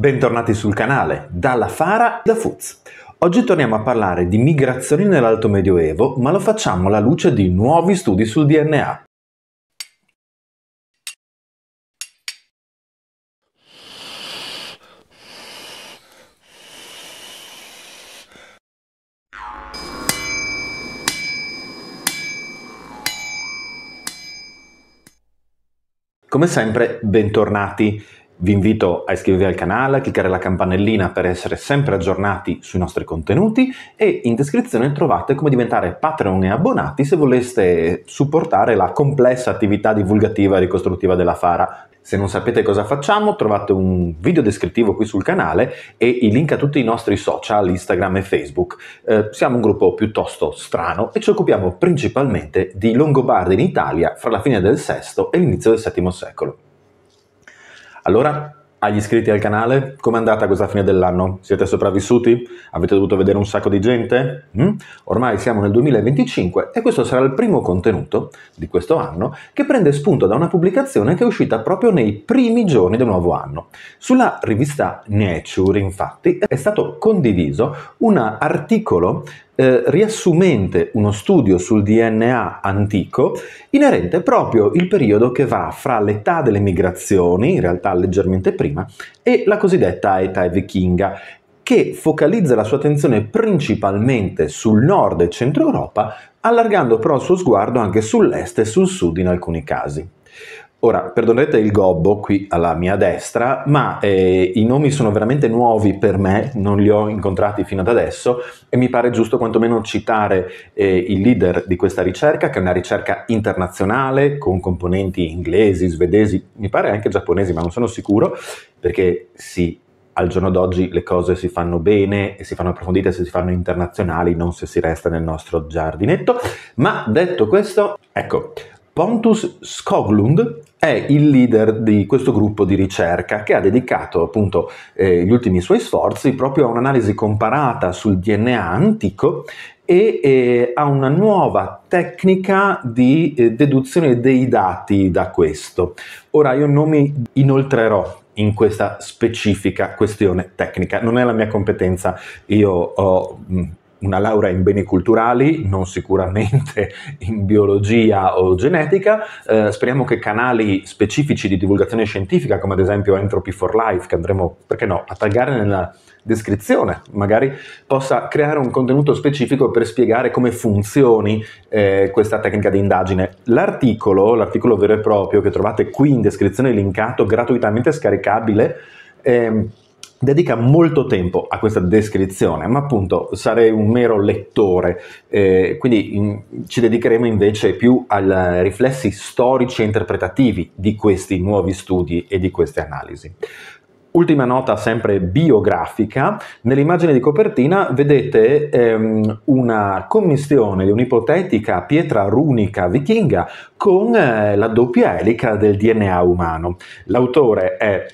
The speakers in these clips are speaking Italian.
Bentornati sul canale, dalla Fara da Foods. Oggi torniamo a parlare di migrazioni nell'Alto Medioevo, ma lo facciamo alla luce di nuovi studi sul DNA. Come sempre, bentornati. Vi invito a iscrivervi al canale, a cliccare la campanellina per essere sempre aggiornati sui nostri contenuti e in descrizione trovate come diventare Patreon e abbonati se voleste supportare la complessa attività divulgativa e ricostruttiva della Fara. Se non sapete cosa facciamo, trovate un video descrittivo qui sul canale e i link a tutti i nostri social, Instagram e Facebook. Eh, siamo un gruppo piuttosto strano e ci occupiamo principalmente di Longobardi in Italia fra la fine del VI e l'inizio del VII secolo. Allora, agli iscritti al canale, com'è andata questa fine dell'anno? Siete sopravvissuti? Avete dovuto vedere un sacco di gente? Mm? Ormai siamo nel 2025 e questo sarà il primo contenuto di questo anno che prende spunto da una pubblicazione che è uscita proprio nei primi giorni del nuovo anno. Sulla rivista Nature, infatti, è stato condiviso un articolo eh, riassumente uno studio sul DNA antico inerente proprio il periodo che va fra l'età delle migrazioni, in realtà leggermente prima, e la cosiddetta età vichinga, che focalizza la sua attenzione principalmente sul nord e centro Europa, allargando però il suo sguardo anche sull'est e sul sud in alcuni casi. Ora, perdonerete il gobbo qui alla mia destra, ma eh, i nomi sono veramente nuovi per me, non li ho incontrati fino ad adesso e mi pare giusto quantomeno citare eh, il leader di questa ricerca, che è una ricerca internazionale con componenti inglesi, svedesi, mi pare anche giapponesi, ma non sono sicuro, perché sì, al giorno d'oggi le cose si fanno bene e si fanno approfondite se si fanno internazionali, non se si resta nel nostro giardinetto. Ma detto questo, ecco, Pontus Skoglund è il leader di questo gruppo di ricerca che ha dedicato appunto eh, gli ultimi suoi sforzi proprio a un'analisi comparata sul DNA antico e eh, a una nuova tecnica di eh, deduzione dei dati da questo. Ora io non mi inoltrerò in questa specifica questione tecnica, non è la mia competenza, io ho mh, mm, una laurea in beni culturali, non sicuramente in biologia o genetica, eh, speriamo che canali specifici di divulgazione scientifica, come ad esempio Entropy for Life, che andremo, perché no, a taggare nella descrizione, magari possa creare un contenuto specifico per spiegare come funzioni eh, questa tecnica di indagine. L'articolo, l'articolo vero e proprio, che trovate qui in descrizione linkato, gratuitamente scaricabile, eh, dedica molto tempo a questa descrizione, ma appunto sarei un mero lettore, eh, quindi in, mm, ci dedicheremo invece più ai riflessi storici e interpretativi di questi nuovi studi e di queste analisi. Ultima nota sempre biografica, nell'immagine di copertina vedete ehm, una commissione di un'ipotetica pietra runica vichinga con eh, la doppia elica del DNA umano. L'autore è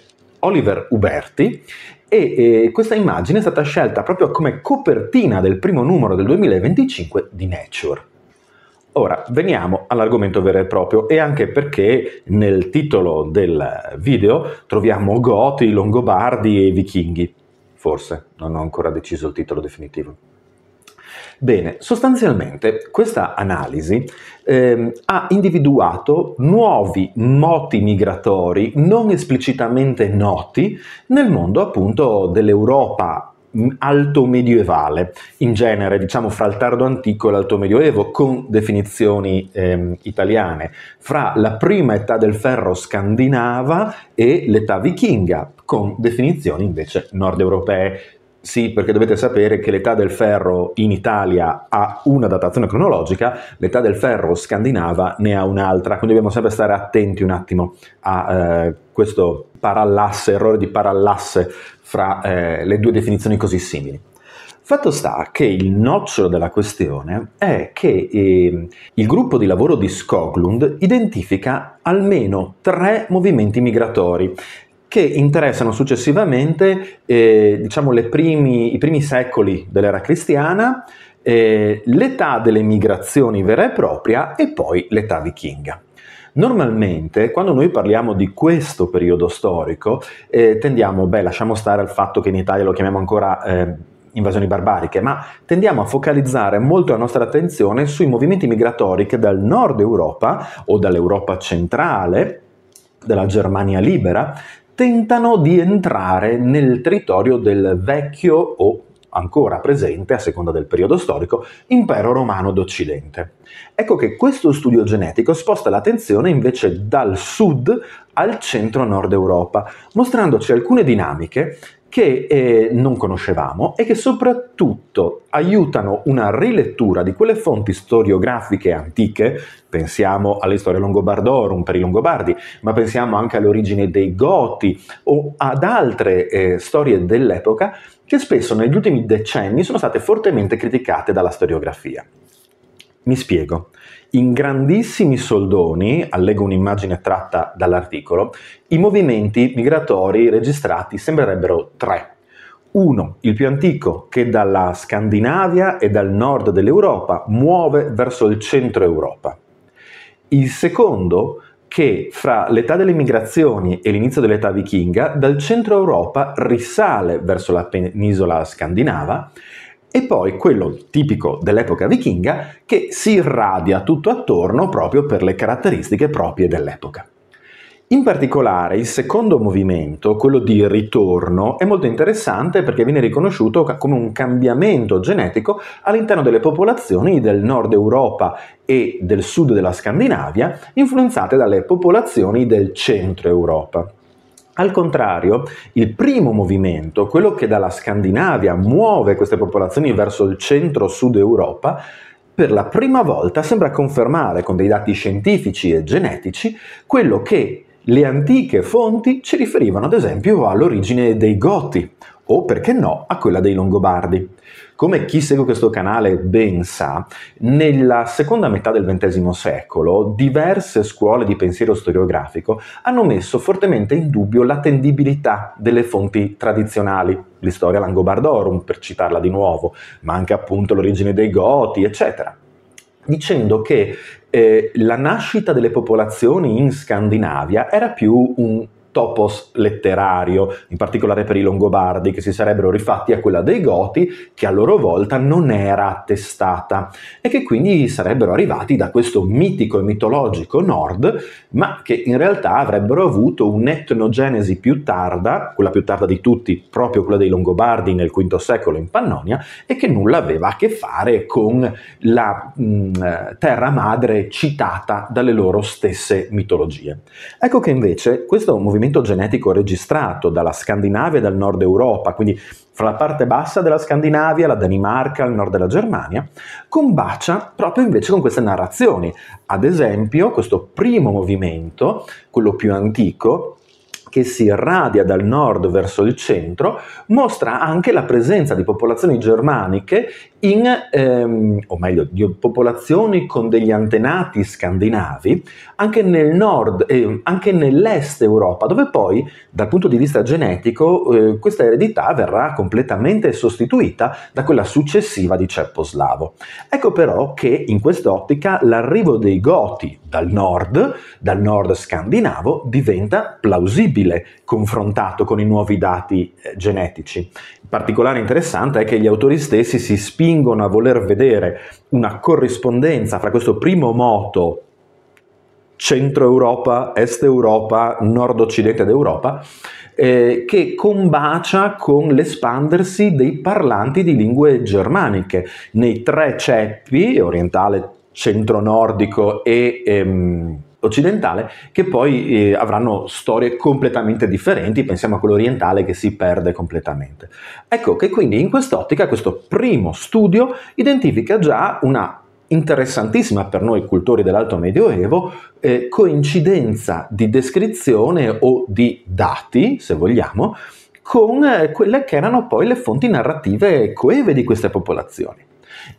Oliver Uberti e eh, questa immagine è stata scelta proprio come copertina del primo numero del 2025 di Nature. Ora veniamo all'argomento vero e proprio e anche perché nel titolo del video troviamo Goti, Longobardi e Vichinghi. Forse, non ho ancora deciso il titolo definitivo. Bene, sostanzialmente questa analisi eh, ha individuato nuovi moti migratori non esplicitamente noti nel mondo appunto dell'Europa mm, alto medioevale, in genere diciamo fra il tardo antico e l'alto medioevo, con definizioni eh, italiane, fra la prima età del ferro scandinava e l'età vichinga, con definizioni invece nord europee. Sì, perché dovete sapere che l'età del ferro in Italia ha una datazione cronologica, l'età del ferro scandinava ne ha un'altra, quindi dobbiamo sempre stare attenti un attimo a eh, questo parallasse, errore di parallasse fra eh, le due definizioni così simili. Fatto sta che il nocciolo della questione è che eh, il gruppo di lavoro di Skoglund identifica almeno tre movimenti migratori che interessano successivamente eh, diciamo, primi, i primi secoli dell'era cristiana, eh, l'età delle migrazioni vera e propria e poi l'età vichinga. Normalmente, quando noi parliamo di questo periodo storico, eh, tendiamo, beh, lasciamo stare al fatto che in Italia lo chiamiamo ancora eh, invasioni barbariche, ma tendiamo a focalizzare molto la nostra attenzione sui movimenti migratori che dal nord Europa o dall'Europa centrale della Germania libera tentano di entrare nel territorio del vecchio o ancora presente, a seconda del periodo storico, impero romano d'Occidente. Ecco che questo studio genetico sposta l'attenzione invece dal sud al centro-nord Europa, mostrandoci alcune dinamiche che eh, non conoscevamo e che soprattutto aiutano una rilettura di quelle fonti storiografiche antiche, pensiamo alle storie longobardorum per i Longobardi, ma pensiamo anche all'origine dei Goti o ad altre eh, storie dell'epoca che spesso negli ultimi decenni sono state fortemente criticate dalla storiografia. Mi spiego. In grandissimi soldoni, allego un'immagine tratta dall'articolo, i movimenti migratori registrati sembrerebbero tre. Uno, il più antico, che dalla Scandinavia e dal nord dell'Europa muove verso il centro Europa. Il secondo, che fra l'età delle migrazioni e l'inizio dell'età vichinga dal centro Europa risale verso la penisola scandinava e poi quello tipico dell'epoca vichinga che si irradia tutto attorno proprio per le caratteristiche proprie dell'epoca. In particolare il secondo movimento, quello di ritorno, è molto interessante perché viene riconosciuto come un cambiamento genetico all'interno delle popolazioni del nord Europa e del sud della Scandinavia, influenzate dalle popolazioni del centro Europa. Al contrario, il primo movimento, quello che dalla Scandinavia muove queste popolazioni verso il centro-sud Europa, per la prima volta sembra confermare con dei dati scientifici e genetici quello che le antiche fonti ci riferivano ad esempio all'origine dei Goti o perché no a quella dei Longobardi. Come chi segue questo canale ben sa, nella seconda metà del XX secolo diverse scuole di pensiero storiografico hanno messo fortemente in dubbio l'attendibilità delle fonti tradizionali, l'istoria Langobardorum per citarla di nuovo, ma anche appunto l'origine dei Goti, eccetera dicendo che eh, la nascita delle popolazioni in Scandinavia era più un topos letterario, in particolare per i Longobardi, che si sarebbero rifatti a quella dei Goti, che a loro volta non era attestata, e che quindi sarebbero arrivati da questo mitico e mitologico nord, ma che in realtà avrebbero avuto un'etnogenesi più tarda, quella più tarda di tutti, proprio quella dei Longobardi nel V secolo in Pannonia, e che nulla aveva a che fare con la mh, terra madre citata dalle loro stesse mitologie. Ecco che invece questo movimento cambiamento genetico registrato dalla Scandinavia e dal nord Europa, quindi fra la parte bassa della Scandinavia, la Danimarca, il nord della Germania, combacia proprio invece con queste narrazioni. Ad esempio, questo primo movimento, quello più antico, che si irradia dal nord verso il centro, mostra anche la presenza di popolazioni germaniche in, ehm, o meglio, di popolazioni con degli antenati scandinavi anche nel nord eh, anche nell'est Europa, dove poi dal punto di vista genetico eh, questa eredità verrà completamente sostituita da quella successiva di ceppo slavo. Ecco però che in quest'ottica l'arrivo dei Goti dal nord, dal nord scandinavo, diventa plausibile confrontato con i nuovi dati eh, genetici. particolare interessante è che gli autori stessi si spingono spingono a voler vedere una corrispondenza fra questo primo moto centro Europa, est Europa, nord occidente d'Europa, eh, che combacia con l'espandersi dei parlanti di lingue germaniche nei tre ceppi, orientale, centro nordico e ehm, occidentale che poi eh, avranno storie completamente differenti, pensiamo a quello orientale che si perde completamente. Ecco che quindi in quest'ottica questo primo studio identifica già una interessantissima per noi cultori dell'Alto Medioevo eh, coincidenza di descrizione o di dati, se vogliamo, con eh, quelle che erano poi le fonti narrative coeve di queste popolazioni.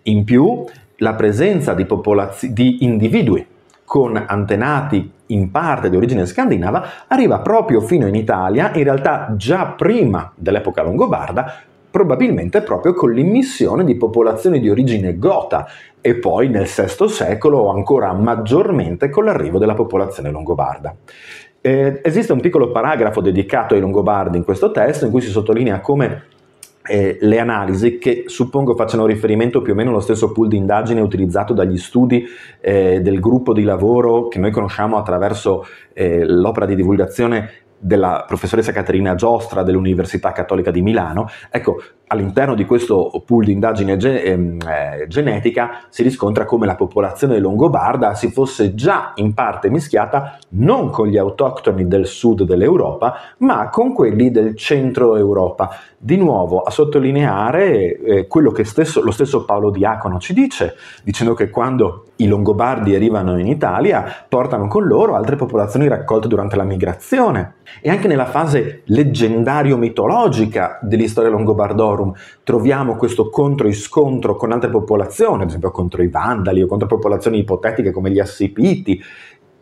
In più, la presenza di, popolaz- di individui con antenati in parte di origine scandinava, arriva proprio fino in Italia, in realtà già prima dell'epoca longobarda, probabilmente proprio con l'immissione di popolazioni di origine gota e poi nel VI secolo ancora maggiormente con l'arrivo della popolazione longobarda. Eh, esiste un piccolo paragrafo dedicato ai Longobardi in questo testo in cui si sottolinea come eh, le analisi che suppongo facciano riferimento più o meno allo stesso pool di indagine utilizzato dagli studi eh, del gruppo di lavoro che noi conosciamo attraverso eh, l'opera di divulgazione della professoressa Caterina Giostra dell'Università Cattolica di Milano. Ecco, all'interno di questo pool di indagine gen- ehm, eh, genetica si riscontra come la popolazione longobarda si fosse già in parte mischiata non con gli autoctoni del sud dell'Europa, ma con quelli del centro Europa. Di nuovo a sottolineare eh, quello che stesso, lo stesso Paolo Diacono ci dice, dicendo che quando i longobardi arrivano in Italia, portano con loro altre popolazioni raccolte durante la migrazione. E anche nella fase leggendario-mitologica dell'istoria longobardorum, forum troviamo questo contro e scontro con altre popolazioni, ad esempio contro i vandali o contro popolazioni ipotetiche come gli assipiti,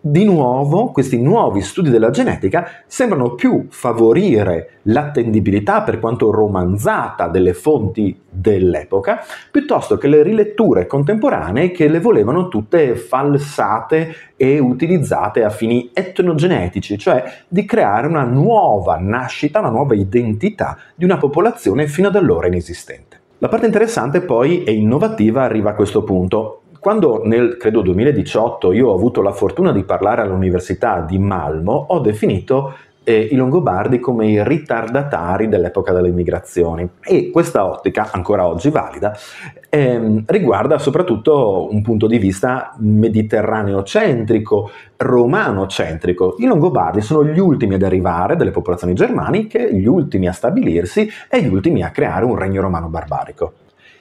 di nuovo questi nuovi studi della genetica sembrano più favorire l'attendibilità per quanto romanzata delle fonti dell'epoca, piuttosto che le riletture contemporanee che le volevano tutte falsate e utilizzate a fini etnogenetici, cioè di creare una nuova nascita, una nuova identità di una popolazione fino ad allora inesistente. La parte interessante poi e innovativa arriva a questo punto. Quando nel, credo, 2018 io ho avuto la fortuna di parlare all'Università di Malmo, ho definito eh, i Longobardi come i ritardatari dell'epoca delle immigrazioni. e questa ottica, ancora oggi valida, ehm, riguarda soprattutto un punto di vista mediterraneo-centrico, romano-centrico. I Longobardi sono gli ultimi ad arrivare delle popolazioni germaniche, gli ultimi a stabilirsi e gli ultimi a creare un regno romano barbarico.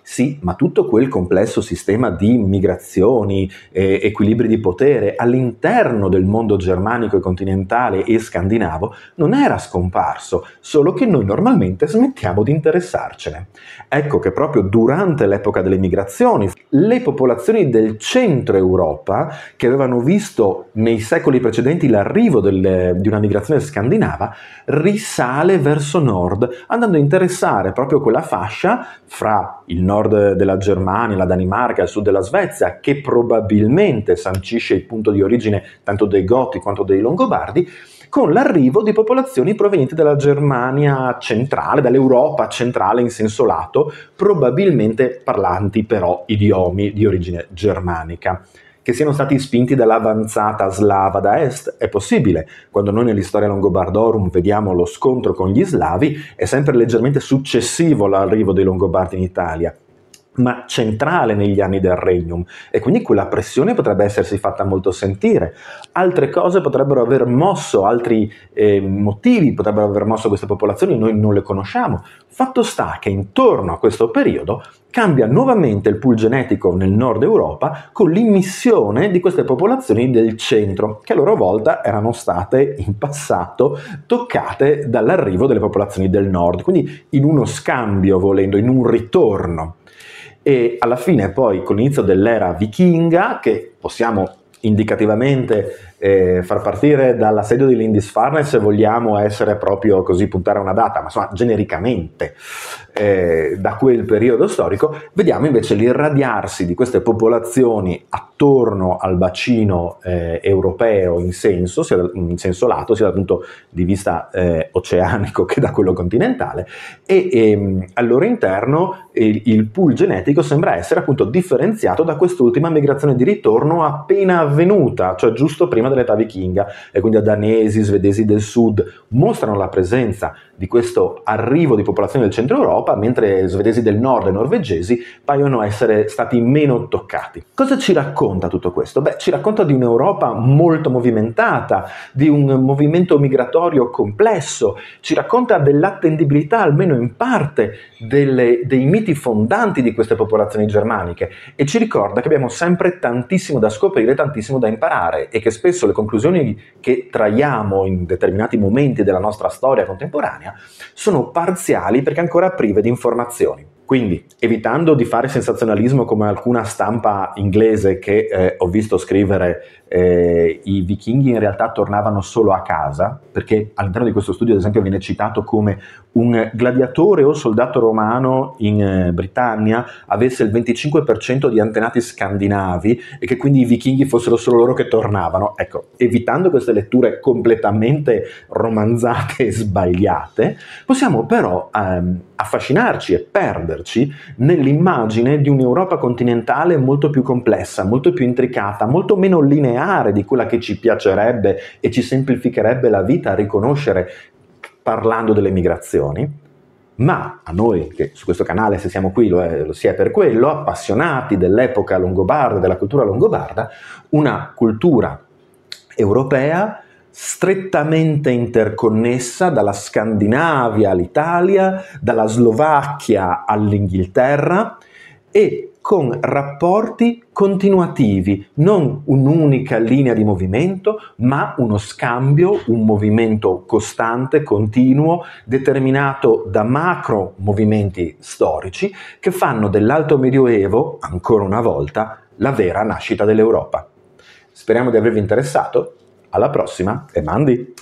Sì, ma tutto quel complesso sistema di migrazioni, eh, equilibri di potere all'interno del mondo germanico e continentale e scandinavo non era scomparso, solo che noi normalmente smettiamo di interessarcene. Ecco che proprio durante l'epoca delle migrazioni, le popolazioni del centro Europa, che avevano visto nei secoli precedenti l'arrivo del, di una migrazione scandinava, risale verso nord, andando a interessare proprio quella fascia fra il nord della Germania, la Danimarca, il sud della Svezia, che probabilmente sancisce il punto di origine tanto dei Goti quanto dei Longobardi, con l'arrivo di popolazioni provenienti dalla Germania centrale, dall'Europa centrale in senso lato, probabilmente parlanti però idiomi di origine germanica che siano stati spinti dall'avanzata slava da est è possibile. Quando noi nell'istoria Longobardorum vediamo lo scontro con gli slavi, è sempre leggermente successivo all'arrivo dei Longobardi in Italia ma centrale negli anni del regnum e quindi quella pressione potrebbe essersi fatta molto sentire. Altre cose potrebbero aver mosso, altri eh, motivi potrebbero aver mosso queste popolazioni, noi non le conosciamo. Fatto sta che intorno a questo periodo cambia nuovamente il pool genetico nel nord Europa con l'immissione di queste popolazioni del centro, che a loro volta erano state in passato toccate dall'arrivo delle popolazioni del nord, quindi in uno scambio volendo, in un ritorno e alla fine poi con l'inizio dell'era vichinga, che possiamo indicativamente eh, far partire dall'assedio di Lindisfarne se vogliamo essere proprio così puntare a una data, ma insomma genericamente eh, da quel periodo storico, vediamo invece l'irradiarsi di queste popolazioni attorno al bacino eh, europeo in senso, sia in senso lato, sia dal punto di vista eh, oceanico che da quello continentale, e ehm, al loro interno il, il pool genetico sembra essere appunto differenziato da quest'ultima migrazione di ritorno appena avvenuta, cioè giusto prima dell'età vichinga e quindi a danesi, svedesi del sud, mostrano la presenza di questo arrivo di popolazione del centro Europa, mentre svedesi del nord e norvegesi paiono essere stati meno toccati. Cosa ci racconta tutto questo? Beh, ci racconta di un'Europa molto movimentata, di un movimento migratorio complesso, ci racconta dell'attendibilità, almeno in parte, delle, dei miti fondanti di queste popolazioni germaniche e ci ricorda che abbiamo sempre tantissimo da scoprire, tantissimo da imparare e che spesso le conclusioni che traiamo in determinati momenti della nostra storia contemporanea temporanea sono parziali perché ancora prive di informazioni. Quindi, evitando di fare sensazionalismo come alcuna stampa inglese che eh, ho visto scrivere, eh, i vichinghi in realtà tornavano solo a casa, perché all'interno di questo studio, ad esempio, viene citato come un gladiatore o soldato romano in eh, Britannia avesse il 25% di antenati scandinavi e che quindi i vichinghi fossero solo loro che tornavano. Ecco, evitando queste letture completamente romanzate e sbagliate, possiamo però ehm, affascinarci e perdere perderci nell'immagine di un'Europa continentale molto più complessa, molto più intricata, molto meno lineare di quella che ci piacerebbe e ci semplificherebbe la vita a riconoscere parlando delle migrazioni, ma a noi che su questo canale, se siamo qui, lo, è, lo, si è per quello, appassionati dell'epoca longobarda, della cultura longobarda, una cultura europea strettamente interconnessa dalla Scandinavia all'Italia, dalla Slovacchia all'Inghilterra e con rapporti continuativi, non un'unica linea di movimento, ma uno scambio, un movimento costante, continuo, determinato da macro movimenti storici che fanno dell'Alto Medioevo, ancora una volta, la vera nascita dell'Europa. Speriamo di avervi interessato. Alla prossima e mandi!